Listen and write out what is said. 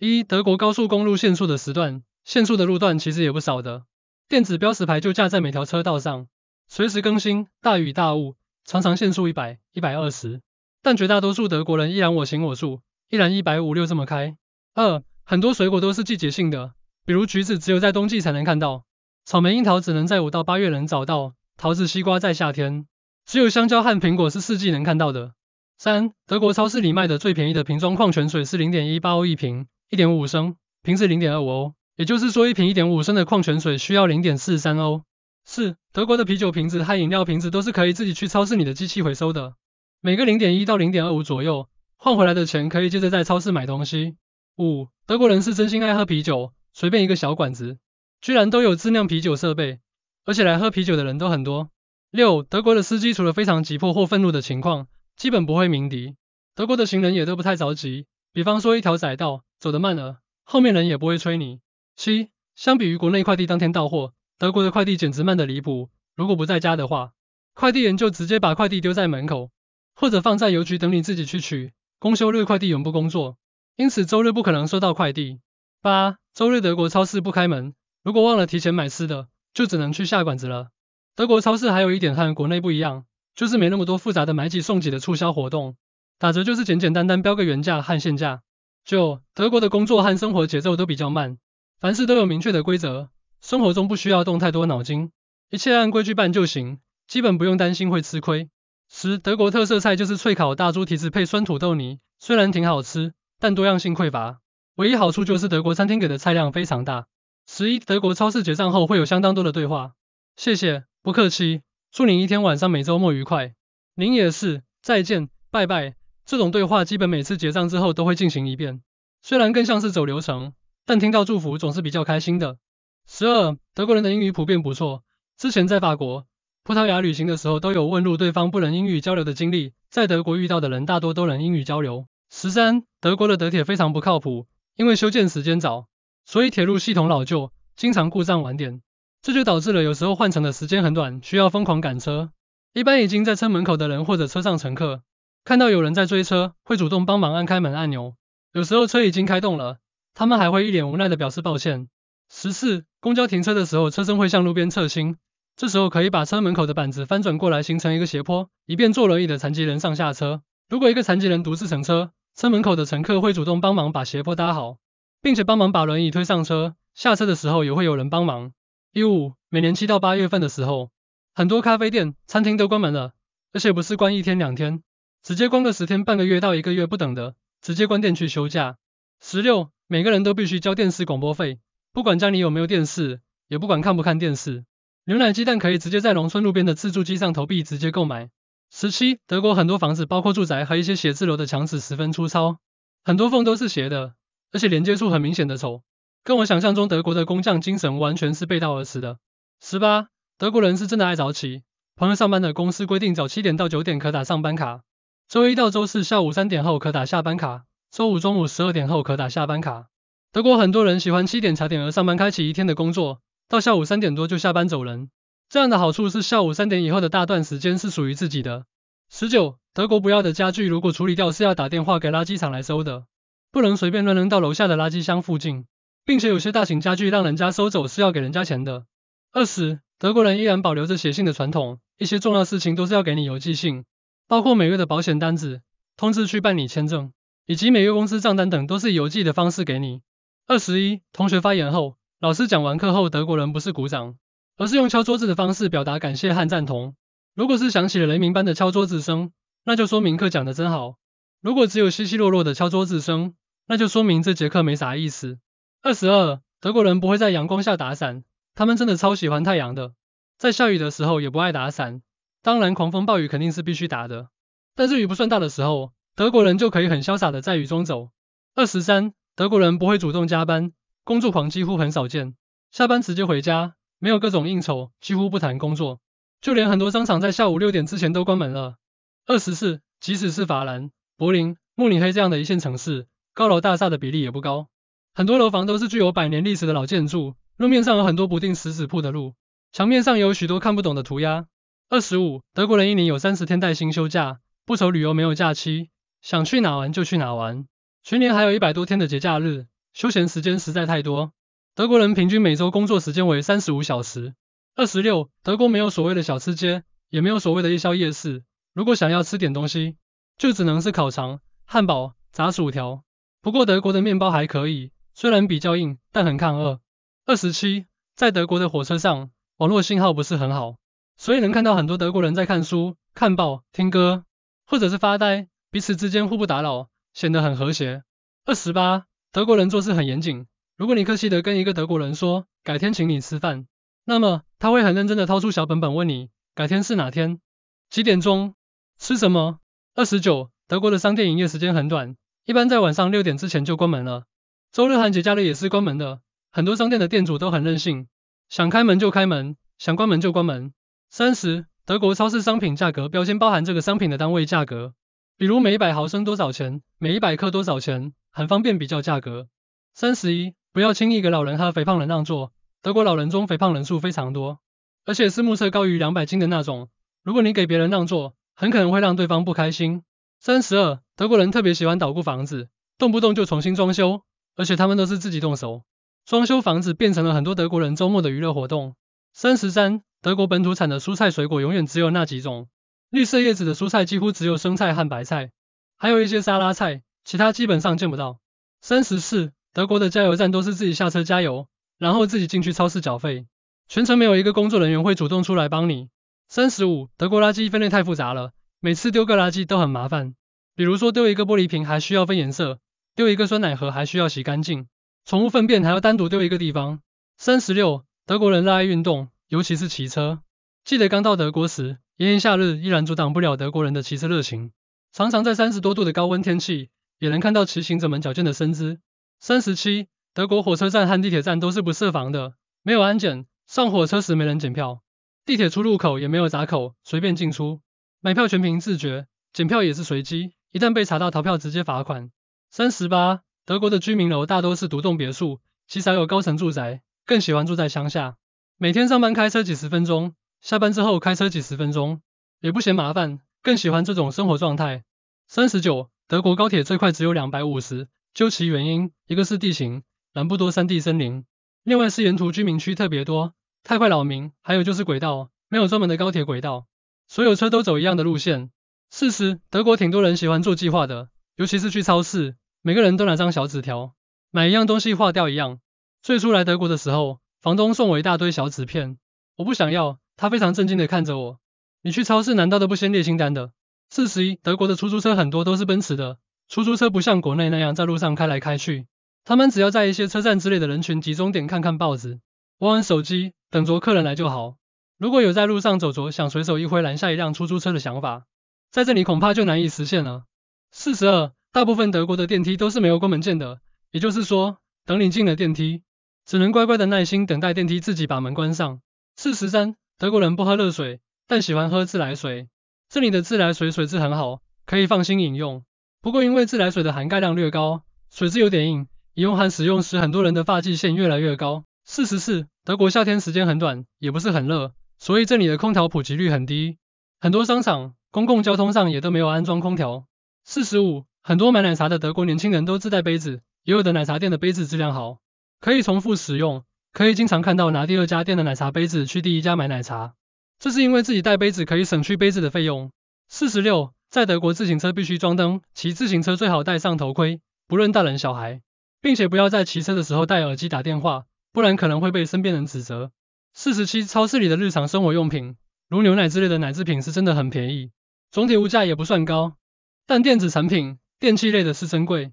一、德国高速公路限速的时段，限速的路段其实也不少的，电子标识牌就架在每条车道上，随时更新。大雨大雾，常常限速一百、一百二十，但绝大多数德国人依然我行我素，依然一百五六这么开。二、很多水果都是季节性的，比如橘子只有在冬季才能看到，草莓、樱桃只能在五到八月能找到，桃子、西瓜在夏天，只有香蕉、和苹果是四季能看到的。三、德国超市里卖的最便宜的瓶装矿泉水是零点一八欧一瓶。一点五升，瓶子零点二五欧，也就是说一瓶一点五升的矿泉水需要零点四三欧。四，德国的啤酒瓶子和饮料瓶子都是可以自己去超市里的机器回收的，每个零点一到零点二五左右，换回来的钱可以接着在超市买东西。五，德国人是真心爱喝啤酒，随便一个小馆子，居然都有自酿啤酒设备，而且来喝啤酒的人都很多。六，德国的司机除了非常急迫或愤怒的情况，基本不会鸣笛，德国的行人也都不太着急，比方说一条窄道。走得慢了，后面人也不会催你。七，相比于国内快递当天到货，德国的快递简直慢的离谱。如果不在家的话，快递员就直接把快递丢在门口，或者放在邮局等你自己去取。公休日快递永不工作，因此周日不可能收到快递。八，周日德国超市不开门，如果忘了提前买吃的，就只能去下馆子了。德国超市还有一点和国内不一样，就是没那么多复杂的买几送几的促销活动，打折就是简简单单标个原价和现价。九，德国的工作和生活节奏都比较慢，凡事都有明确的规则，生活中不需要动太多脑筋，一切按规矩办就行，基本不用担心会吃亏。十，德国特色菜就是脆烤大猪蹄子配酸土豆泥，虽然挺好吃，但多样性匮乏，唯一好处就是德国餐厅给的菜量非常大。十一，德国超市结账后会有相当多的对话，谢谢，不客气，祝你一天晚上每周末愉快，您也是，再见，拜拜。这种对话基本每次结账之后都会进行一遍，虽然更像是走流程，但听到祝福总是比较开心的。十二，德国人的英语普遍不错。之前在法国、葡萄牙旅行的时候，都有问路对方不能英语交流的经历，在德国遇到的人大多都能英语交流。十三，德国的德铁非常不靠谱，因为修建时间早，所以铁路系统老旧，经常故障晚点，这就导致了有时候换乘的时间很短，需要疯狂赶车。一般已经在车门口的人或者车上乘客。看到有人在追车，会主动帮忙按开门按钮。有时候车已经开动了，他们还会一脸无奈的表示抱歉。十四，公交停车的时候，车身会向路边侧倾，这时候可以把车门口的板子翻转过来，形成一个斜坡，以便坐轮椅的残疾人上下车。如果一个残疾人独自乘车，车门口的乘客会主动帮忙把斜坡搭好，并且帮忙把轮椅推上车。下车的时候也会有人帮忙。一五，每年七到八月份的时候，很多咖啡店、餐厅都关门了，而且不是关一天两天。直接关个十天半个月到一个月不等的，直接关店去休假。十六，每个人都必须交电视广播费，不管家里有没有电视，也不管看不看电视。牛奶鸡蛋可以直接在农村路边的自助机上投币直接购买。十七，德国很多房子，包括住宅和一些写字楼的墙纸十分粗糙，很多缝都是斜的，而且连接处很明显的丑，跟我想象中德国的工匠精神完全是背道而驰的。十八，德国人是真的爱早起，朋友上班的公司规定早七点到九点可打上班卡。周一到周四下午三点后可打下班卡，周五中午十二点后可打下班卡。德国很多人喜欢七点查点而上班，开启一天的工作，到下午三点多就下班走人。这样的好处是下午三点以后的大段时间是属于自己的。十九，德国不要的家具如果处理掉是要打电话给垃圾场来收的，不能随便乱扔到楼下的垃圾箱附近，并且有些大型家具让人家收走是要给人家钱的。二十，德国人依然保留着写信的传统，一些重要事情都是要给你邮寄信。包括每月的保险单子、通知去办理签证，以及每月公司账单等，都是邮寄的方式给你。二十一，同学发言后，老师讲完课后，德国人不是鼓掌，而是用敲桌子的方式表达感谢和赞同。如果是响起了雷鸣般的敲桌子声，那就说明课讲的真好；如果只有稀稀落落的敲桌子声，那就说明这节课没啥意思。二十二，德国人不会在阳光下打伞，他们真的超喜欢太阳的，在下雨的时候也不爱打伞。当然，狂风暴雨肯定是必须打的，但是雨不算大的时候，德国人就可以很潇洒的在雨中走。二十三，德国人不会主动加班，工作狂几乎很少见，下班直接回家，没有各种应酬，几乎不谈工作，就连很多商场在下午六点之前都关门了。二十四，即使是法兰、柏林、慕尼黑这样的一线城市，高楼大厦的比例也不高，很多楼房都是具有百年历史的老建筑，路面上有很多不定时指铺的路，墙面上有许多看不懂的涂鸦。二十五，德国人一年有三十天带薪休假，不愁旅游没有假期，想去哪玩就去哪玩。全年还有一百多天的节假日，休闲时间实在太多。德国人平均每周工作时间为三十五小时。二十六，德国没有所谓的小吃街，也没有所谓的夜宵夜市。如果想要吃点东西，就只能是烤肠、汉堡、炸薯条。不过德国的面包还可以，虽然比较硬，但很抗饿。二十七，在德国的火车上，网络信号不是很好。所以能看到很多德国人在看书、看报、听歌，或者是发呆，彼此之间互不打扰，显得很和谐。二十八，德国人做事很严谨。如果你客气的跟一个德国人说“改天请你吃饭”，那么他会很认真的掏出小本本问你“改天是哪天？几点钟？吃什么？”二十九，德国的商店营业时间很短，一般在晚上六点之前就关门了。周日和节假日也是关门的。很多商店的店主都很任性，想开门就开门，想关门就关门。三十，德国超市商品价格标签包含这个商品的单位价格，比如每一百毫升多少钱，每一百克多少钱，很方便比较价格。三十一，不要轻易给老人和肥胖人让座，德国老人中肥胖人数非常多，而且是目测高于两百斤的那种，如果你给别人让座，很可能会让对方不开心。三十二，德国人特别喜欢捣鼓房子，动不动就重新装修，而且他们都是自己动手，装修房子变成了很多德国人周末的娱乐活动。三十三。德国本土产的蔬菜水果永远只有那几种，绿色叶子的蔬菜几乎只有生菜和白菜，还有一些沙拉菜，其他基本上见不到。三十四，德国的加油站都是自己下车加油，然后自己进去超市缴费，全程没有一个工作人员会主动出来帮你。三十五，德国垃圾分类太复杂了，每次丢个垃圾都很麻烦，比如说丢一个玻璃瓶还需要分颜色，丢一个酸奶盒还需要洗干净，宠物粪便还要单独丢一个地方。三十六，德国人热爱运动。尤其是骑车，记得刚到德国时，炎炎夏日依然阻挡不了德国人的骑车热情，常常在三十多度的高温天气，也能看到骑行者们矫健的身姿。三十七，德国火车站和地铁站都是不设防的，没有安检，上火车时没人检票，地铁出入口也没有闸口，随便进出，买票全凭自觉，检票也是随机，一旦被查到逃票，直接罚款。三十八，德国的居民楼大多是独栋别墅，极少有高层住宅，更喜欢住在乡下。每天上班开车几十分钟，下班之后开车几十分钟，也不嫌麻烦，更喜欢这种生活状态。三十九，德国高铁最快只有两百五十，究其原因，一个是地形，南部多山地森林，另外是沿途居民区特别多，太快扰民，还有就是轨道没有专门的高铁轨道，所有车都走一样的路线。四十，德国挺多人喜欢做计划的，尤其是去超市，每个人都拿张小纸条，买一样东西划掉一样。最初来德国的时候。房东送我一大堆小纸片，我不想要。他非常震惊地看着我。你去超市难道都不先列清单的？事实一，德国的出租车很多都是奔驰的。出租车不像国内那样在路上开来开去，他们只要在一些车站之类的人群集中点看看报纸，玩玩手机，等着客人来就好。如果有在路上走着想随手一挥拦下一辆出租车的想法，在这里恐怕就难以实现了。四十二，大部分德国的电梯都是没有关门键的，也就是说，等你进了电梯。只能乖乖的耐心等待电梯自己把门关上。四十三，德国人不喝热水，但喜欢喝自来水。这里的自来水水质很好，可以放心饮用。不过因为自来水的含钙量略高，水质有点硬，饮用和使用时很多人的发际线越来越高。四十四，德国夏天时间很短，也不是很热，所以这里的空调普及率很低，很多商场、公共交通上也都没有安装空调。四十五，很多买奶茶的德国年轻人都自带杯子，也有的奶茶店的杯子质量好。可以重复使用，可以经常看到拿第二家店的奶茶杯子去第一家买奶茶，这是因为自己带杯子可以省去杯子的费用。四十六，在德国自行车必须装灯，骑自行车最好戴上头盔，不论大人小孩，并且不要在骑车的时候戴耳机打电话，不然可能会被身边人指责。四十七，超市里的日常生活用品，如牛奶之类的奶制品是真的很便宜，总体物价也不算高，但电子产品、电器类的是珍贵。